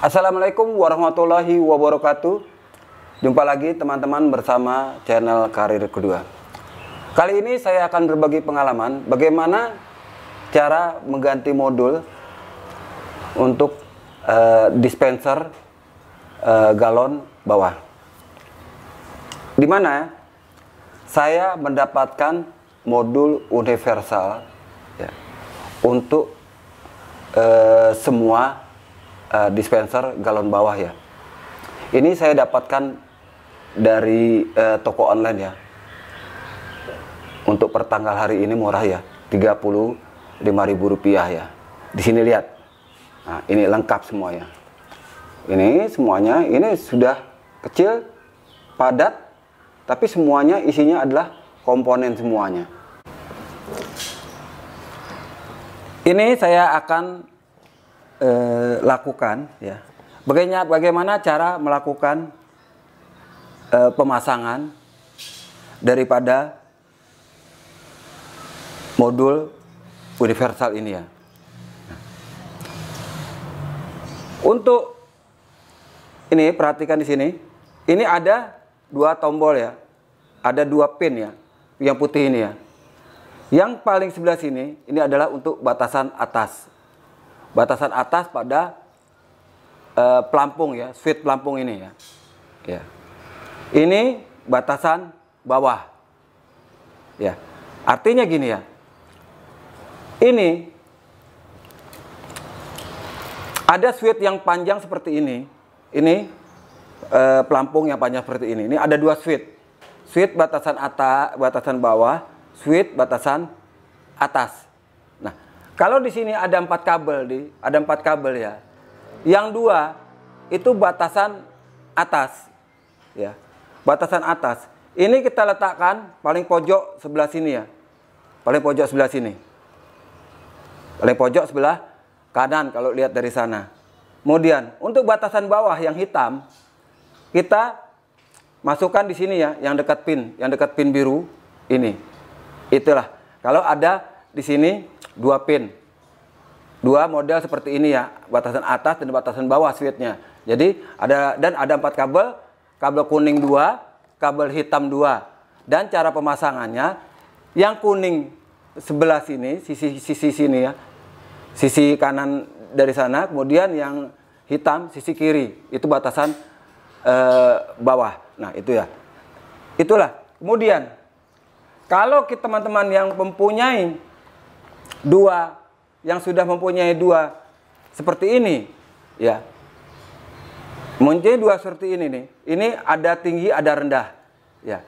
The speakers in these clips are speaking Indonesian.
Assalamualaikum warahmatullahi wabarakatuh. Jumpa lagi teman-teman bersama channel Karir Kedua. Kali ini saya akan berbagi pengalaman bagaimana cara mengganti modul untuk uh, dispenser uh, galon bawah. Di mana saya mendapatkan modul universal ya, untuk e, semua uh, dispenser galon bawah ya. Ini saya dapatkan dari uh, toko online ya. Untuk pertanggal hari ini murah ya, Rp35.000 ya. Di sini lihat. Nah, ini lengkap semuanya. Ini semuanya ini sudah kecil, padat, tapi semuanya isinya adalah komponen semuanya. Ini saya akan eh, lakukan ya bagaimana bagaimana cara melakukan eh, pemasangan daripada modul universal ini ya untuk ini perhatikan di sini ini ada dua tombol ya ada dua pin ya yang putih ini ya yang paling sebelah sini ini adalah untuk batasan atas batasan atas pada uh, pelampung ya, sweet pelampung ini ya. Ya. Ini batasan bawah. Ya. Artinya gini ya. Ini ada sweet yang panjang seperti ini. Ini uh, pelampung yang panjang seperti ini. Ini ada dua sweet. Sweet batasan atas, batasan bawah, sweet batasan atas. Kalau di sini ada empat kabel di, ada empat kabel ya. Yang dua itu batasan atas, ya, batasan atas. Ini kita letakkan paling pojok sebelah sini ya, paling pojok sebelah sini, paling pojok sebelah kanan kalau lihat dari sana. Kemudian untuk batasan bawah yang hitam kita masukkan di sini ya, yang dekat pin, yang dekat pin biru ini. Itulah. Kalau ada di sini dua pin dua model seperti ini ya batasan atas dan batasan bawah switchnya jadi ada dan ada empat kabel kabel kuning dua kabel hitam dua dan cara pemasangannya yang kuning sebelah sini sisi sisi sini ya sisi kanan dari sana kemudian yang hitam sisi kiri itu batasan eh, bawah nah itu ya itulah kemudian kalau kita teman-teman yang mempunyai dua yang sudah mempunyai dua seperti ini ya muncul dua seperti ini nih ini ada tinggi ada rendah ya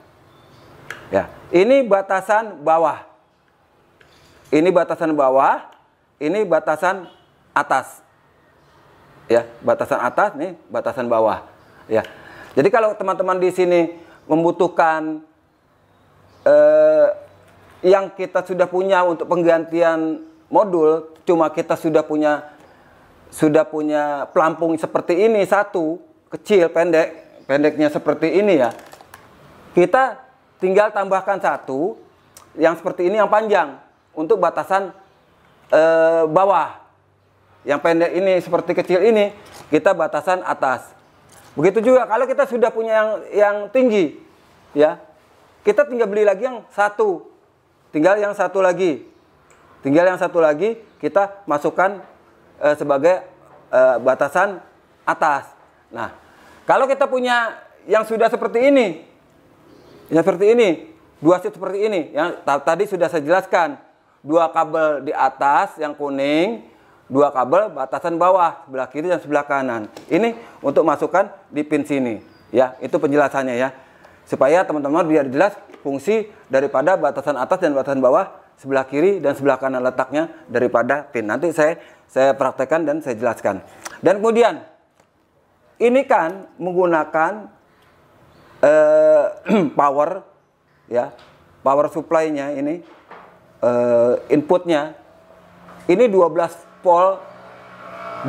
ya ini batasan bawah ini batasan bawah ini batasan atas ya batasan atas nih batasan bawah ya jadi kalau teman-teman di sini membutuhkan eh, yang kita sudah punya untuk penggantian modul cuma kita sudah punya sudah punya pelampung seperti ini satu kecil pendek pendeknya seperti ini ya kita tinggal tambahkan satu yang seperti ini yang panjang untuk batasan e, bawah yang pendek ini seperti kecil ini kita batasan atas begitu juga kalau kita sudah punya yang yang tinggi ya kita tinggal beli lagi yang satu Tinggal yang satu lagi. Tinggal yang satu lagi kita masukkan e, sebagai e, batasan atas. Nah, kalau kita punya yang sudah seperti ini, yang seperti ini, dua sheet seperti ini, yang tadi sudah saya jelaskan, dua kabel di atas yang kuning, dua kabel batasan bawah sebelah kiri dan sebelah kanan. Ini untuk masukkan di pin sini, ya. Itu penjelasannya ya, supaya teman-teman biar jelas fungsi daripada batasan atas dan batasan bawah sebelah kiri dan sebelah kanan letaknya daripada pin. Nanti saya saya praktekkan dan saya jelaskan. Dan kemudian ini kan menggunakan eh, power ya power supply-nya ini eh, inputnya ini 12 volt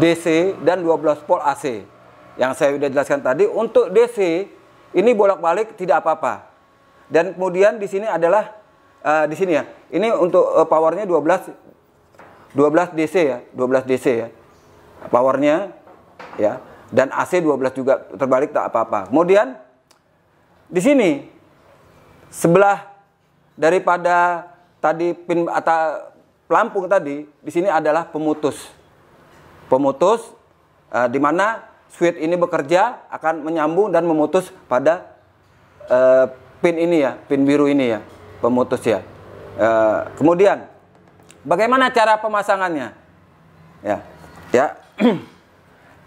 DC dan 12 volt AC yang saya sudah jelaskan tadi untuk DC ini bolak-balik tidak apa-apa dan kemudian di sini adalah uh, di sini ya. Ini untuk uh, powernya 12 12 DC ya, 12 DC ya. Powernya ya. Dan AC 12 juga terbalik tak apa-apa. Kemudian di sini sebelah daripada tadi pin atau pelampung tadi di sini adalah pemutus. Pemutus uh, di mana switch ini bekerja akan menyambung dan memutus pada uh, pin ini ya, pin biru ini ya, pemutus ya. E, kemudian bagaimana cara pemasangannya? Ya. Ya.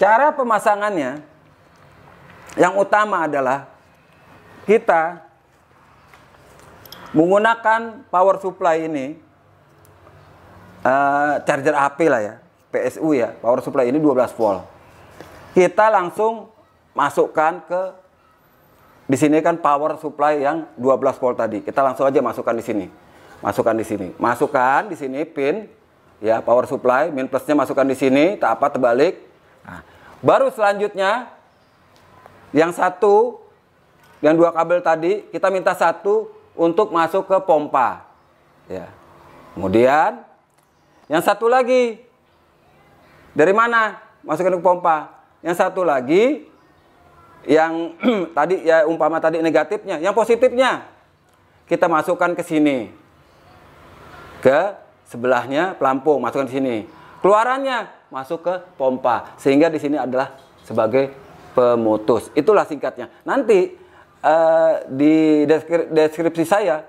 cara pemasangannya yang utama adalah kita menggunakan power supply ini e, charger AP lah ya, PSU ya, power supply ini 12 volt. Kita langsung masukkan ke di sini kan power supply yang 12 volt tadi. Kita langsung aja masukkan di sini. Masukkan di sini. Masukkan di sini pin ya power supply, min plusnya masukkan di sini, tak apa terbalik. Nah, baru selanjutnya yang satu yang dua kabel tadi kita minta satu untuk masuk ke pompa. Ya. Kemudian yang satu lagi dari mana? Masukkan ke pompa. Yang satu lagi yang tadi ya umpama tadi negatifnya, yang positifnya kita masukkan ke sini. Ke sebelahnya pelampung, masukkan ke sini. Keluarannya masuk ke pompa. Sehingga di sini adalah sebagai pemutus. Itulah singkatnya. Nanti uh, di deskri deskripsi saya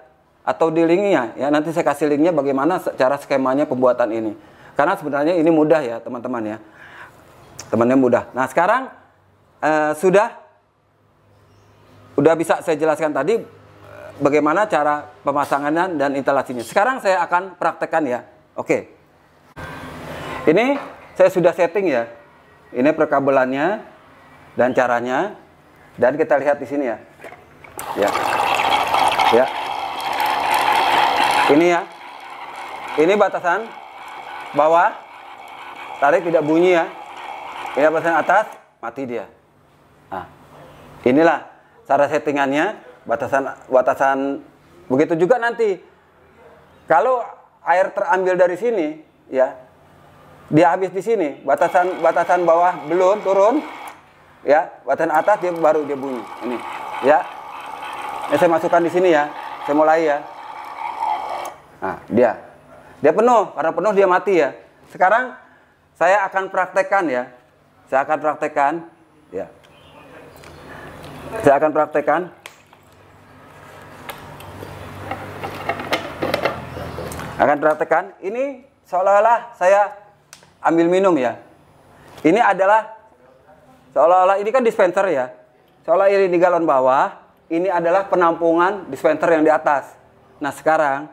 atau di linknya ya nanti saya kasih linknya bagaimana cara skemanya pembuatan ini. Karena sebenarnya ini mudah ya teman-teman ya. Temannya mudah. Nah, sekarang uh, sudah udah bisa saya jelaskan tadi eh, bagaimana cara pemasangannya dan instalasinya. Sekarang saya akan praktekkan ya. Oke. Ini saya sudah setting ya. Ini perkabelannya dan caranya. Dan kita lihat di sini ya. Ya. Ya. Ini ya. Ini batasan bawah. Tarik tidak bunyi ya. Ini batasan atas, mati dia. Nah, inilah cara settingannya, batasan batasan begitu juga nanti. Kalau air terambil dari sini, ya dia habis di sini, batasan batasan bawah belum turun, ya batasan atas dia baru dia bunyi ini, ya. Ini saya masukkan di sini ya, saya mulai ya. Nah dia, dia penuh karena penuh dia mati ya. Sekarang saya akan praktekkan ya, saya akan praktekkan saya akan praktekkan. Akan praktekkan. Ini seolah-olah saya ambil minum ya. Ini adalah seolah-olah ini kan dispenser ya. Seolah ini di galon bawah, ini adalah penampungan dispenser yang di atas. Nah sekarang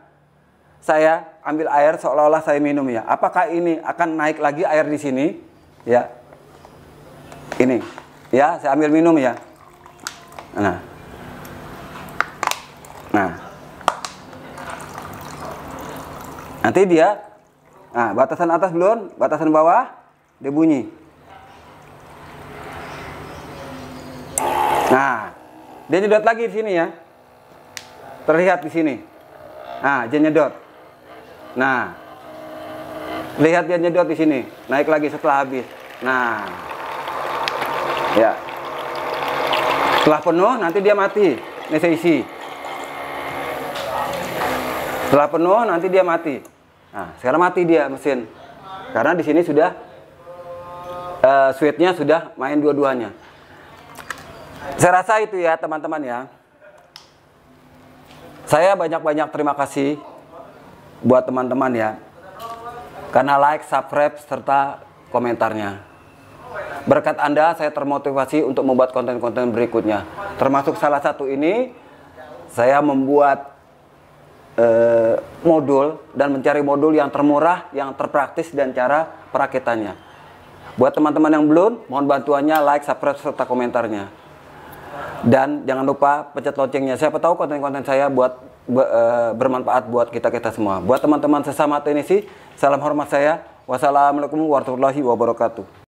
saya ambil air seolah-olah saya minum ya. Apakah ini akan naik lagi air di sini? Ya. Ini. Ya, saya ambil minum ya. Nah. Nah. Nanti dia nah, batasan atas belum, batasan bawah dia bunyi. Nah, dia nyedot lagi di sini ya. Terlihat di sini. Nah, dia nyedot. Nah. Lihat dia nyedot di sini. Naik lagi setelah habis. Nah. Ya. Setelah penuh nanti dia mati. Ini saya isi. Setelah penuh nanti dia mati. Nah, sekarang mati dia mesin. Karena di sini sudah uh, switchnya sudah main dua-duanya. Saya rasa itu ya teman-teman ya. Saya banyak-banyak terima kasih buat teman-teman ya. Karena like, subscribe, serta komentarnya. Berkat Anda saya termotivasi untuk membuat konten-konten berikutnya. Termasuk salah satu ini saya membuat eh, modul dan mencari modul yang termurah, yang terpraktis dan cara perakitannya. Buat teman-teman yang belum, mohon bantuannya like, subscribe serta komentarnya. Dan jangan lupa pencet loncengnya. Siapa tahu konten-konten saya buat eh, bermanfaat buat kita-kita semua. Buat teman-teman sesama teknisi, salam hormat saya. Wassalamualaikum warahmatullahi wabarakatuh.